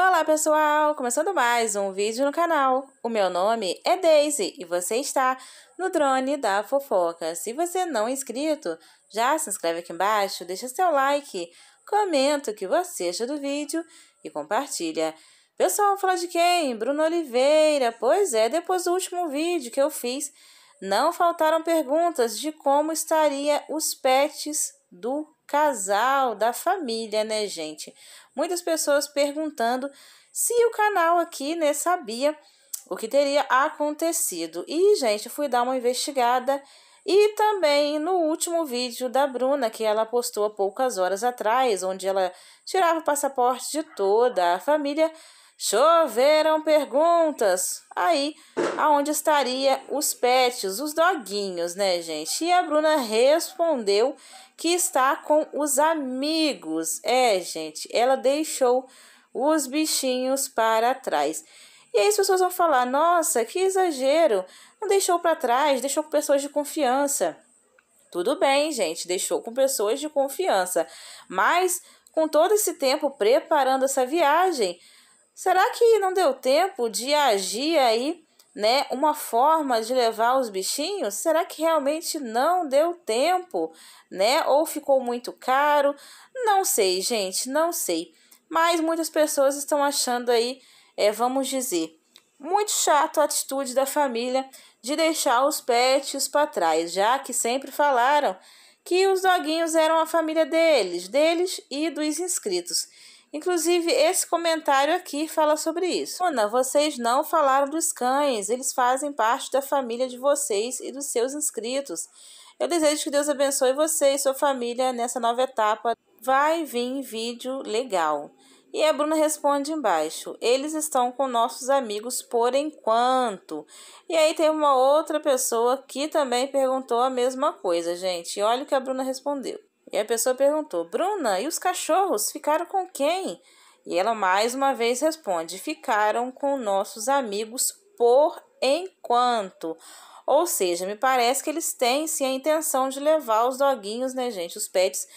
Olá pessoal, começando mais um vídeo no canal. O meu nome é Daisy e você está no Drone da Fofoca. Se você não é inscrito, já se inscreve aqui embaixo, deixa seu like, comenta o que você acha do vídeo e compartilha. Pessoal, fala de quem? Bruno Oliveira. Pois é, depois do último vídeo que eu fiz, não faltaram perguntas de como estaria os pets do casal, da família, né, gente? Muitas pessoas perguntando se o canal aqui, né, sabia o que teria acontecido. E, gente, fui dar uma investigada e também no último vídeo da Bruna, que ela postou há poucas horas atrás, onde ela tirava o passaporte de toda a família, Choveram perguntas. Aí, aonde estaria os pets, os doguinhos, né, gente? E a Bruna respondeu que está com os amigos. É, gente, ela deixou os bichinhos para trás. E aí as pessoas vão falar: "Nossa, que exagero. Não deixou para trás, deixou com pessoas de confiança". Tudo bem, gente, deixou com pessoas de confiança, mas com todo esse tempo preparando essa viagem, Será que não deu tempo de agir aí, né? Uma forma de levar os bichinhos? Será que realmente não deu tempo, né? Ou ficou muito caro? Não sei, gente, não sei. Mas muitas pessoas estão achando aí, é, vamos dizer, muito chato a atitude da família de deixar os pets para trás, já que sempre falaram que os doguinhos eram a família deles, deles e dos inscritos. Inclusive, esse comentário aqui fala sobre isso. Ana, vocês não falaram dos cães, eles fazem parte da família de vocês e dos seus inscritos. Eu desejo que Deus abençoe você e sua família nessa nova etapa. Vai vir vídeo legal. E a Bruna responde embaixo: eles estão com nossos amigos por enquanto. E aí tem uma outra pessoa que também perguntou a mesma coisa, gente. olha o que a Bruna respondeu. E a pessoa perguntou: Bruna, e os cachorros ficaram com quem? E ela mais uma vez responde: ficaram com nossos amigos por enquanto. Ou seja, me parece que eles têm sim a intenção de levar os doguinhos, né, gente, os pets,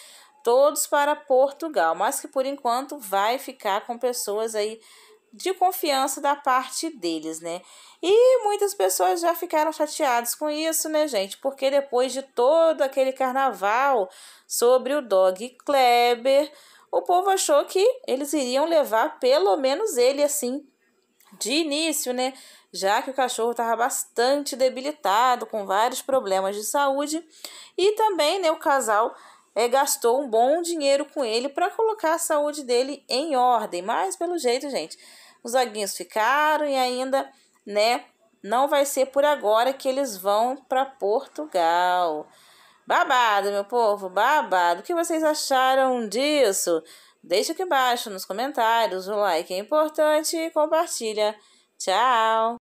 todos para Portugal, mas que por enquanto vai ficar com pessoas aí de confiança da parte deles, né? E muitas pessoas já ficaram chateadas com isso, né, gente? Porque depois de todo aquele carnaval sobre o Dog Kleber, o povo achou que eles iriam levar pelo menos ele assim de início, né? Já que o cachorro estava bastante debilitado, com vários problemas de saúde, e também né, o casal é, gastou um bom dinheiro com ele para colocar a saúde dele em ordem. Mas pelo jeito, gente, os zaguinhos ficaram e ainda, né? Não vai ser por agora que eles vão para Portugal. Babado, meu povo, babado. O que vocês acharam disso? Deixa aqui embaixo nos comentários. O like é importante e compartilha. Tchau!